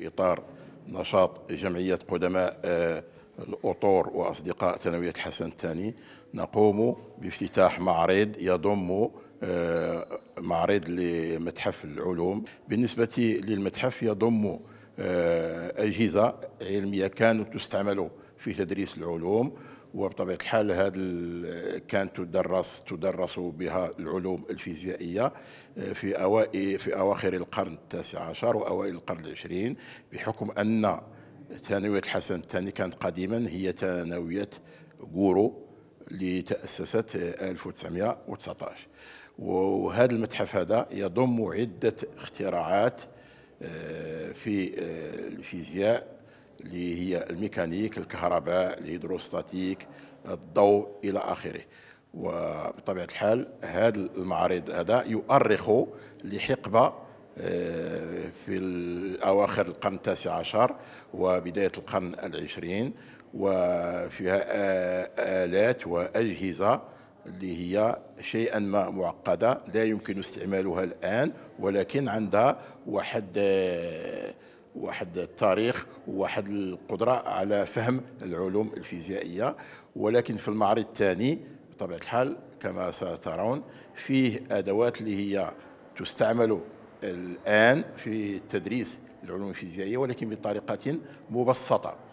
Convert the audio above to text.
في إطار نشاط جمعية قدماء آه، الأطور وأصدقاء ثانوية الحسن الثاني نقوم بافتتاح معرض يضم آه، معرض لمتحف العلوم بالنسبة للمتحف يضم آه، أجهزة علمية كانت تستعمل في تدريس العلوم وبطبيعه الحال هذا كانت تدرس تدرس بها العلوم الفيزيائيه آه، في اوائل إيه، في اواخر القرن التاسع عشر واوائل القرن العشرين بحكم ان ثانويه الحسن الثاني كانت قديما هي ثانويه غورو اللي تاسست 1919 وهذا المتحف هذا يضم عده اختراعات آه، في آه، الفيزياء اللي هي الميكانيك الكهرباء الهيدروستاتيك الضوء الى اخره وبطبيعه الحال هذا المعرض هذا يؤرخ لحقبه آه، في اواخر القرن التاسع عشر وبدايه القرن العشرين وفيها آه، الات واجهزه اللي هي شيئا ما معقده لا يمكن استعمالها الان ولكن عندها واحد آه، واحد التاريخ وواحد القدرة على فهم العلوم الفيزيائية ولكن في المعرض الثاني بطبيعة الحال كما سترون فيه أدوات اللي هي تستعمل الآن في تدريس العلوم الفيزيائية ولكن بطريقة مبسطة